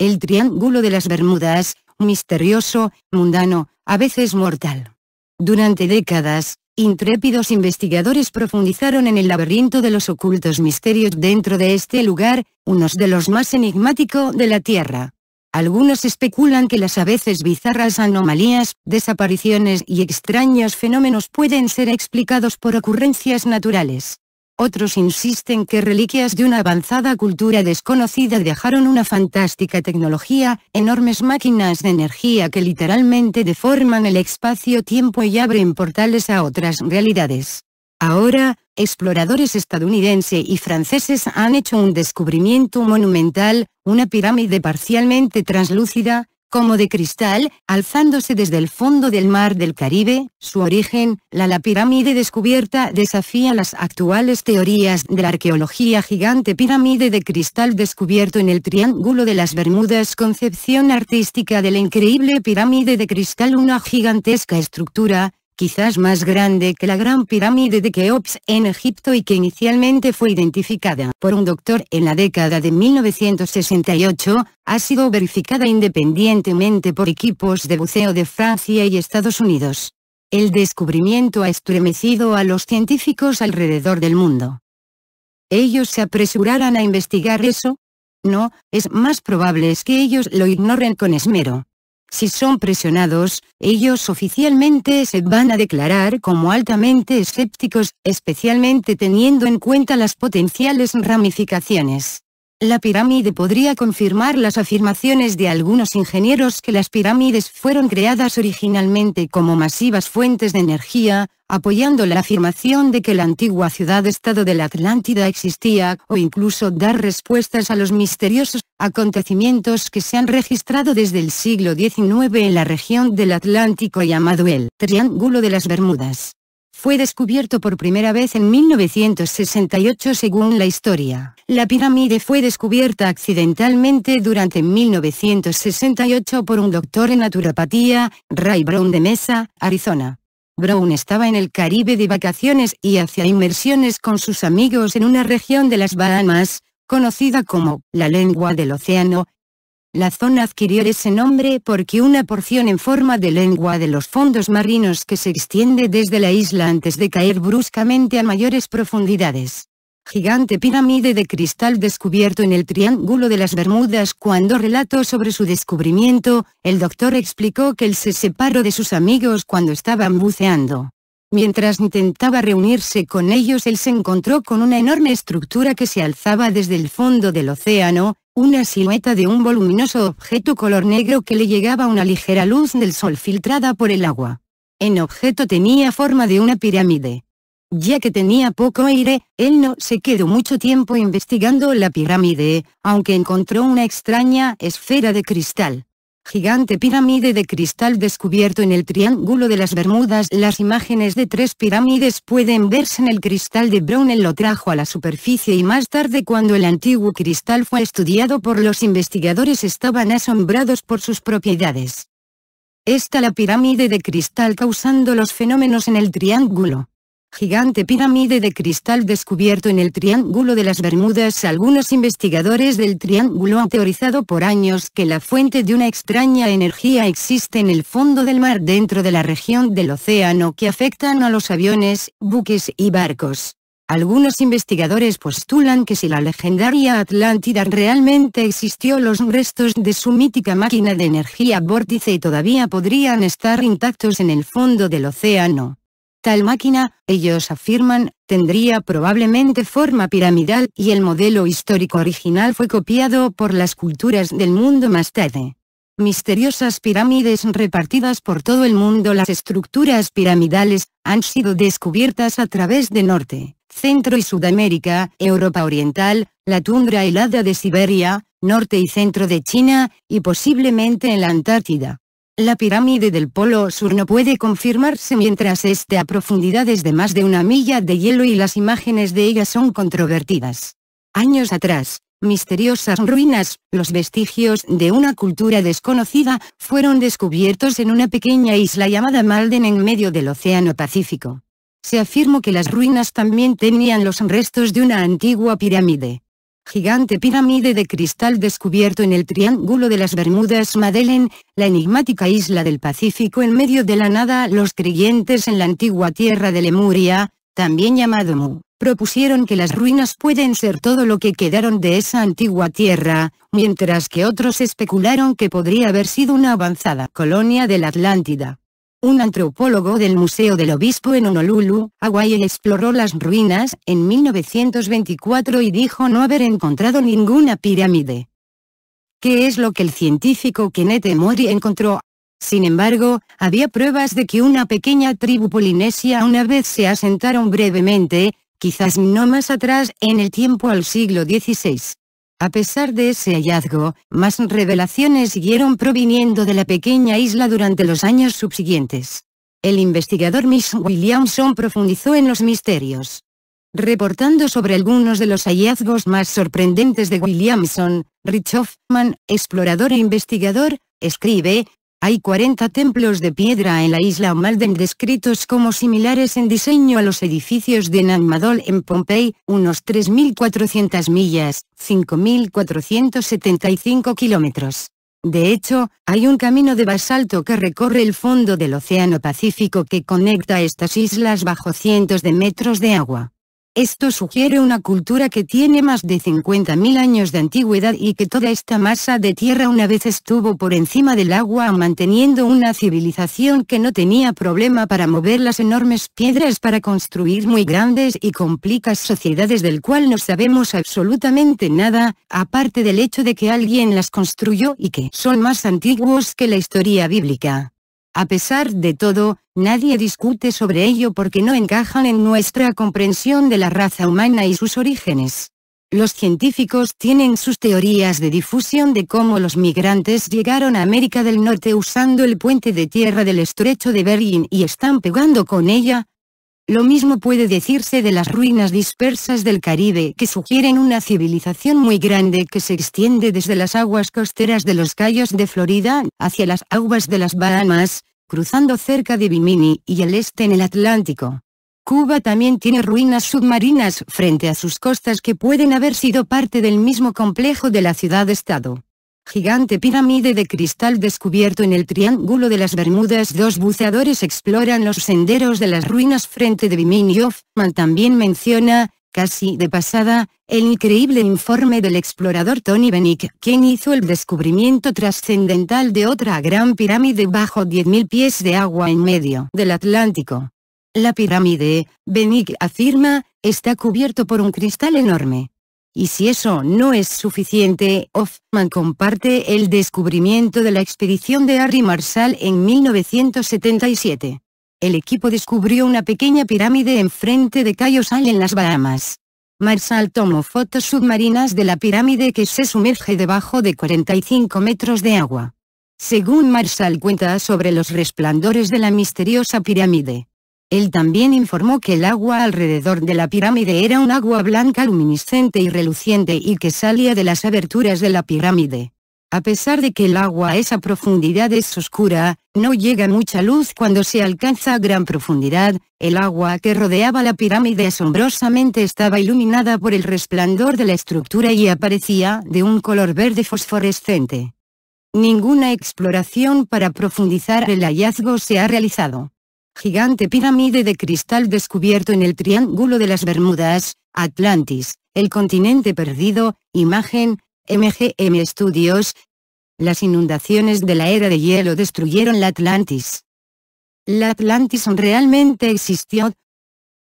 el Triángulo de las Bermudas, misterioso, mundano, a veces mortal. Durante décadas, intrépidos investigadores profundizaron en el laberinto de los ocultos misterios dentro de este lugar, unos de los más enigmáticos de la Tierra. Algunos especulan que las a veces bizarras anomalías, desapariciones y extraños fenómenos pueden ser explicados por ocurrencias naturales. Otros insisten que reliquias de una avanzada cultura desconocida dejaron una fantástica tecnología, enormes máquinas de energía que literalmente deforman el espacio-tiempo y abren portales a otras realidades. Ahora, exploradores estadounidenses y franceses han hecho un descubrimiento monumental, una pirámide parcialmente translúcida, como de cristal, alzándose desde el fondo del mar del Caribe, su origen, la, la pirámide descubierta desafía las actuales teorías de la arqueología gigante pirámide de cristal descubierto en el Triángulo de las Bermudas concepción artística de la increíble pirámide de cristal una gigantesca estructura, quizás más grande que la Gran Pirámide de Keops en Egipto y que inicialmente fue identificada por un doctor en la década de 1968, ha sido verificada independientemente por equipos de buceo de Francia y Estados Unidos. El descubrimiento ha estremecido a los científicos alrededor del mundo. ¿Ellos se apresurarán a investigar eso? No, es más probable es que ellos lo ignoren con esmero. Si son presionados, ellos oficialmente se van a declarar como altamente escépticos, especialmente teniendo en cuenta las potenciales ramificaciones. La pirámide podría confirmar las afirmaciones de algunos ingenieros que las pirámides fueron creadas originalmente como masivas fuentes de energía, apoyando la afirmación de que la antigua ciudad-estado de la Atlántida existía, o incluso dar respuestas a los misteriosos acontecimientos que se han registrado desde el siglo XIX en la región del Atlántico llamado el Triángulo de las Bermudas fue descubierto por primera vez en 1968 según la historia. La pirámide fue descubierta accidentalmente durante 1968 por un doctor en naturopatía, Ray Brown de Mesa, Arizona. Brown estaba en el Caribe de vacaciones y hacía inmersiones con sus amigos en una región de las Bahamas, conocida como la lengua del océano, la zona adquirió ese nombre porque una porción en forma de lengua de los fondos marinos que se extiende desde la isla antes de caer bruscamente a mayores profundidades. Gigante pirámide de cristal descubierto en el Triángulo de las Bermudas cuando relató sobre su descubrimiento, el doctor explicó que él se separó de sus amigos cuando estaban buceando. Mientras intentaba reunirse con ellos él se encontró con una enorme estructura que se alzaba desde el fondo del océano, una silueta de un voluminoso objeto color negro que le llegaba una ligera luz del sol filtrada por el agua. El objeto tenía forma de una pirámide. Ya que tenía poco aire, él no se quedó mucho tiempo investigando la pirámide, aunque encontró una extraña esfera de cristal. Gigante pirámide de cristal descubierto en el Triángulo de las Bermudas Las imágenes de tres pirámides pueden verse en el cristal de Brownell lo trajo a la superficie y más tarde cuando el antiguo cristal fue estudiado por los investigadores estaban asombrados por sus propiedades. Esta la pirámide de cristal causando los fenómenos en el triángulo gigante pirámide de cristal descubierto en el Triángulo de las Bermudas. Algunos investigadores del Triángulo han teorizado por años que la fuente de una extraña energía existe en el fondo del mar dentro de la región del océano que afectan a los aviones, buques y barcos. Algunos investigadores postulan que si la legendaria Atlántida realmente existió los restos de su mítica máquina de energía vórtice todavía podrían estar intactos en el fondo del océano. Tal máquina, ellos afirman, tendría probablemente forma piramidal y el modelo histórico original fue copiado por las culturas del mundo más tarde. Misteriosas pirámides repartidas por todo el mundo Las estructuras piramidales, han sido descubiertas a través de Norte, Centro y Sudamérica, Europa Oriental, la tundra helada de Siberia, Norte y Centro de China, y posiblemente en la Antártida. La pirámide del Polo Sur no puede confirmarse mientras esté a profundidades de más de una milla de hielo y las imágenes de ella son controvertidas. Años atrás, misteriosas ruinas, los vestigios de una cultura desconocida, fueron descubiertos en una pequeña isla llamada Malden en medio del Océano Pacífico. Se afirmó que las ruinas también tenían los restos de una antigua pirámide gigante pirámide de cristal descubierto en el Triángulo de las Bermudas Madeleine, la enigmática isla del Pacífico en medio de la nada los creyentes en la antigua tierra de Lemuria, también llamado Mu, propusieron que las ruinas pueden ser todo lo que quedaron de esa antigua tierra, mientras que otros especularon que podría haber sido una avanzada colonia de la Atlántida. Un antropólogo del Museo del Obispo en Honolulu, Hawái exploró las ruinas en 1924 y dijo no haber encontrado ninguna pirámide. ¿Qué es lo que el científico Kenneth Mori encontró? Sin embargo, había pruebas de que una pequeña tribu polinesia una vez se asentaron brevemente, quizás no más atrás en el tiempo al siglo XVI. A pesar de ese hallazgo, más revelaciones siguieron proviniendo de la pequeña isla durante los años subsiguientes. El investigador Miss Williamson profundizó en los misterios. Reportando sobre algunos de los hallazgos más sorprendentes de Williamson, Rich Hoffman, explorador e investigador, escribe, hay 40 templos de piedra en la isla Omalden descritos como similares en diseño a los edificios de Nanmadol en Pompey, unos 3.400 millas, 5.475 kilómetros. De hecho, hay un camino de basalto que recorre el fondo del Océano Pacífico que conecta estas islas bajo cientos de metros de agua. Esto sugiere una cultura que tiene más de 50.000 años de antigüedad y que toda esta masa de tierra una vez estuvo por encima del agua manteniendo una civilización que no tenía problema para mover las enormes piedras para construir muy grandes y complicas sociedades del cual no sabemos absolutamente nada, aparte del hecho de que alguien las construyó y que son más antiguos que la historia bíblica. A pesar de todo, nadie discute sobre ello porque no encajan en nuestra comprensión de la raza humana y sus orígenes. Los científicos tienen sus teorías de difusión de cómo los migrantes llegaron a América del Norte usando el puente de tierra del estrecho de Berlín y están pegando con ella, lo mismo puede decirse de las ruinas dispersas del Caribe que sugieren una civilización muy grande que se extiende desde las aguas costeras de los Cayos de Florida hacia las aguas de las Bahamas, cruzando cerca de Bimini y el este en el Atlántico. Cuba también tiene ruinas submarinas frente a sus costas que pueden haber sido parte del mismo complejo de la ciudad-estado. Gigante pirámide de cristal descubierto en el Triángulo de las Bermudas. Dos buceadores exploran los senderos de las ruinas frente de Bimini Hoffman también menciona, casi de pasada, el increíble informe del explorador Tony Benick, quien hizo el descubrimiento trascendental de otra gran pirámide bajo 10.000 pies de agua en medio del Atlántico. La pirámide, Benick afirma, está cubierto por un cristal enorme, y si eso no es suficiente, Hoffman comparte el descubrimiento de la expedición de Harry Marshall en 1977. El equipo descubrió una pequeña pirámide enfrente de Cayo Sal en las Bahamas. Marshall tomó fotos submarinas de la pirámide que se sumerge debajo de 45 metros de agua. Según Marshall cuenta sobre los resplandores de la misteriosa pirámide, él también informó que el agua alrededor de la pirámide era un agua blanca luminiscente y reluciente y que salía de las aberturas de la pirámide. A pesar de que el agua a esa profundidad es oscura, no llega mucha luz cuando se alcanza a gran profundidad, el agua que rodeaba la pirámide asombrosamente estaba iluminada por el resplandor de la estructura y aparecía de un color verde fosforescente. Ninguna exploración para profundizar el hallazgo se ha realizado gigante pirámide de cristal descubierto en el Triángulo de las Bermudas, Atlantis, el continente perdido, imagen, MGM Studios. Las inundaciones de la era de hielo destruyeron la Atlantis. La Atlantis realmente existió.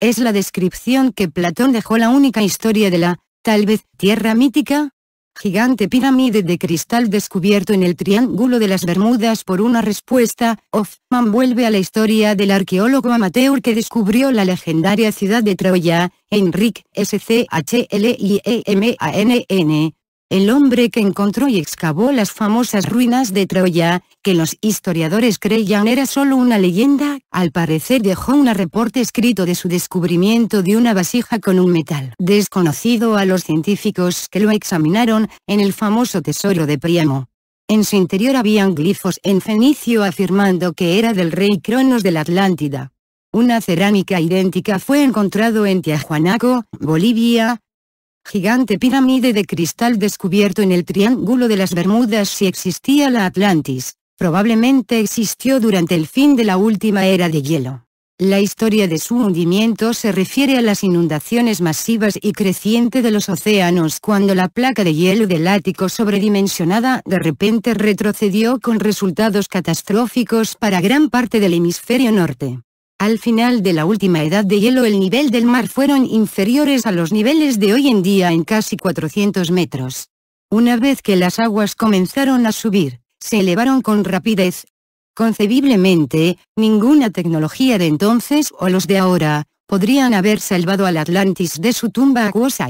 Es la descripción que Platón dejó la única historia de la, tal vez, tierra mítica, gigante pirámide de cristal descubierto en el Triángulo de las Bermudas por una respuesta, Hoffman vuelve a la historia del arqueólogo amateur que descubrió la legendaria ciudad de Troya, Enric S.C.H.L.I.E.M.A.N.N., el hombre que encontró y excavó las famosas ruinas de Troya, que los historiadores creían era solo una leyenda, al parecer dejó un reporte escrito de su descubrimiento de una vasija con un metal desconocido a los científicos que lo examinaron, en el famoso tesoro de Príamo. En su interior habían glifos en fenicio afirmando que era del rey Cronos de la Atlántida. Una cerámica idéntica fue encontrado en Tiahuanaco, Bolivia, gigante pirámide de cristal descubierto en el Triángulo de las Bermudas si existía la Atlantis, probablemente existió durante el fin de la última era de hielo. La historia de su hundimiento se refiere a las inundaciones masivas y creciente de los océanos cuando la placa de hielo del Ático sobredimensionada de repente retrocedió con resultados catastróficos para gran parte del hemisferio norte. Al final de la última edad de hielo el nivel del mar fueron inferiores a los niveles de hoy en día en casi 400 metros. Una vez que las aguas comenzaron a subir, se elevaron con rapidez. Concebiblemente, ninguna tecnología de entonces o los de ahora, podrían haber salvado al Atlantis de su tumba acuosa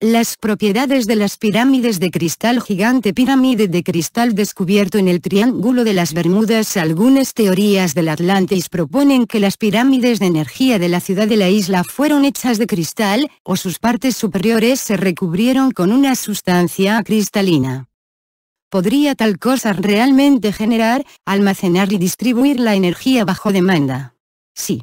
las propiedades de las pirámides de cristal gigante Pirámide de cristal descubierto en el Triángulo de las Bermudas Algunas teorías del Atlantis proponen que las pirámides de energía de la ciudad de la isla fueron hechas de cristal, o sus partes superiores se recubrieron con una sustancia cristalina. ¿Podría tal cosa realmente generar, almacenar y distribuir la energía bajo demanda? Sí.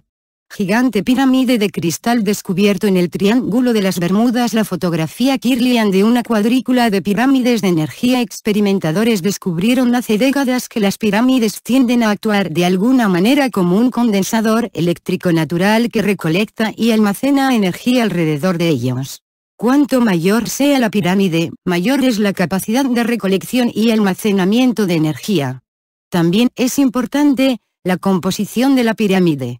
Gigante pirámide de cristal descubierto en el Triángulo de las Bermudas La fotografía Kirlian de una cuadrícula de pirámides de energía Experimentadores descubrieron hace décadas que las pirámides tienden a actuar de alguna manera como un condensador eléctrico natural que recolecta y almacena energía alrededor de ellos. Cuanto mayor sea la pirámide, mayor es la capacidad de recolección y almacenamiento de energía. También es importante, la composición de la pirámide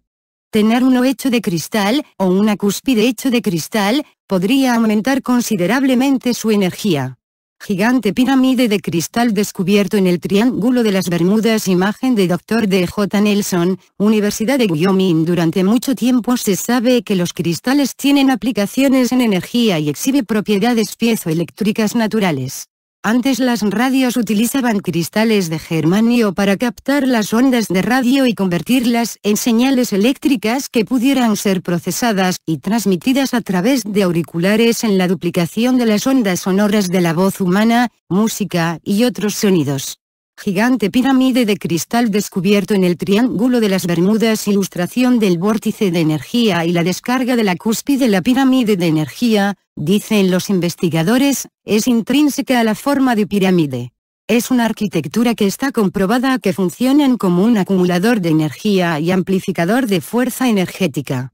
tener uno hecho de cristal, o una cúspide hecho de cristal, podría aumentar considerablemente su energía. Gigante pirámide de cristal descubierto en el Triángulo de las Bermudas Imagen de Dr. D. J. Nelson, Universidad de Wyoming Durante mucho tiempo se sabe que los cristales tienen aplicaciones en energía y exhibe propiedades piezoeléctricas naturales. Antes las radios utilizaban cristales de germanio para captar las ondas de radio y convertirlas en señales eléctricas que pudieran ser procesadas y transmitidas a través de auriculares en la duplicación de las ondas sonoras de la voz humana, música y otros sonidos gigante pirámide de cristal descubierto en el Triángulo de las Bermudas ilustración del vórtice de energía y la descarga de la cúspide de la pirámide de energía, dicen los investigadores, es intrínseca a la forma de pirámide. Es una arquitectura que está comprobada que funcionan como un acumulador de energía y amplificador de fuerza energética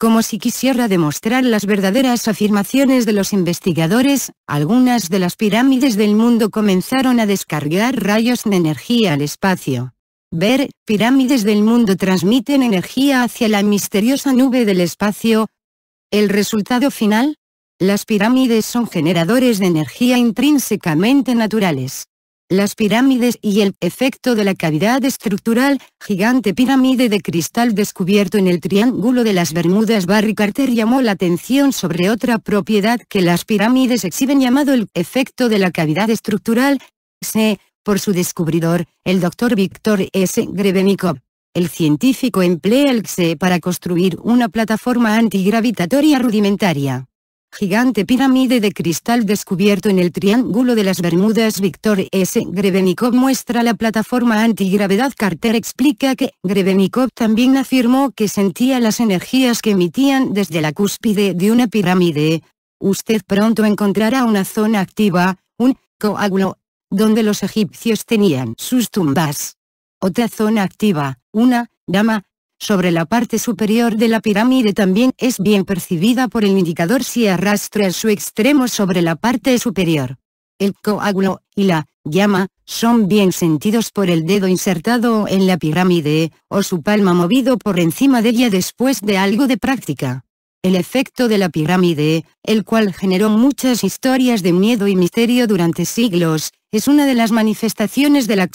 como si quisiera demostrar las verdaderas afirmaciones de los investigadores, algunas de las pirámides del mundo comenzaron a descargar rayos de energía al espacio. Ver, pirámides del mundo transmiten energía hacia la misteriosa nube del espacio. ¿El resultado final? Las pirámides son generadores de energía intrínsecamente naturales las pirámides y el efecto de la cavidad estructural, gigante pirámide de cristal descubierto en el Triángulo de las Bermudas Barry Carter llamó la atención sobre otra propiedad que las pirámides exhiben llamado el efecto de la cavidad estructural, se, por su descubridor, el Dr. Víctor S. Grebenikov. El científico emplea el XE para construir una plataforma antigravitatoria rudimentaria gigante pirámide de cristal descubierto en el Triángulo de las Bermudas Victor S. Grebenikov muestra la plataforma antigravedad Carter explica que, Grebenikov también afirmó que sentía las energías que emitían desde la cúspide de una pirámide. Usted pronto encontrará una zona activa, un coágulo, donde los egipcios tenían sus tumbas. Otra zona activa, una dama, sobre la parte superior de la pirámide también es bien percibida por el indicador si arrastra su extremo sobre la parte superior. El coágulo y la llama son bien sentidos por el dedo insertado en la pirámide, o su palma movido por encima de ella después de algo de práctica. El efecto de la pirámide, el cual generó muchas historias de miedo y misterio durante siglos, es una de las manifestaciones del la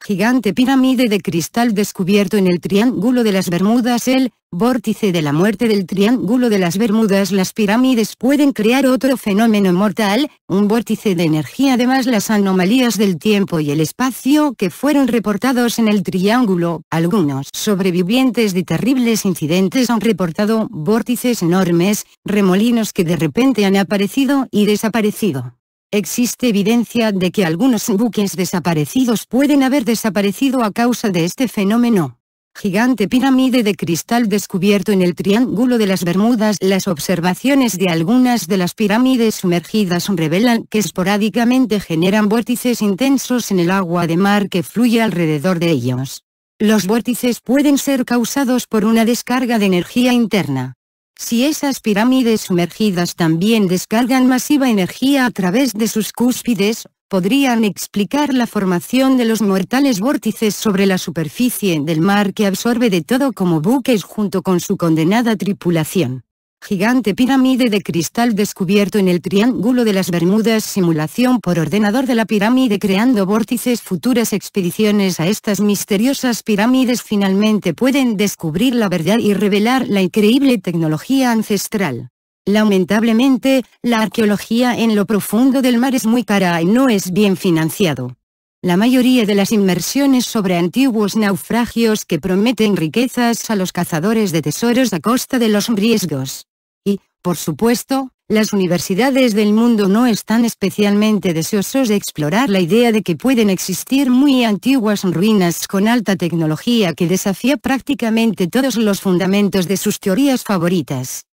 Gigante pirámide de cristal descubierto en el Triángulo de las Bermudas El, vórtice de la muerte del Triángulo de las Bermudas Las pirámides pueden crear otro fenómeno mortal, un vórtice de energía además las anomalías del tiempo y el espacio que fueron reportados en el Triángulo. Algunos sobrevivientes de terribles incidentes han reportado vórtices enormes, remolinos que de repente han aparecido y desaparecido. Existe evidencia de que algunos buques desaparecidos pueden haber desaparecido a causa de este fenómeno. Gigante pirámide de cristal descubierto en el Triángulo de las Bermudas Las observaciones de algunas de las pirámides sumergidas revelan que esporádicamente generan vórtices intensos en el agua de mar que fluye alrededor de ellos. Los vórtices pueden ser causados por una descarga de energía interna. Si esas pirámides sumergidas también descargan masiva energía a través de sus cúspides, podrían explicar la formación de los mortales vórtices sobre la superficie del mar que absorbe de todo como buques junto con su condenada tripulación. Gigante pirámide de cristal descubierto en el Triángulo de las Bermudas Simulación por ordenador de la pirámide creando vórtices Futuras expediciones a estas misteriosas pirámides finalmente pueden descubrir la verdad y revelar la increíble tecnología ancestral. Lamentablemente, la arqueología en lo profundo del mar es muy cara y no es bien financiado la mayoría de las inmersiones sobre antiguos naufragios que prometen riquezas a los cazadores de tesoros a costa de los riesgos. Y, por supuesto, las universidades del mundo no están especialmente deseosos de explorar la idea de que pueden existir muy antiguas ruinas con alta tecnología que desafía prácticamente todos los fundamentos de sus teorías favoritas.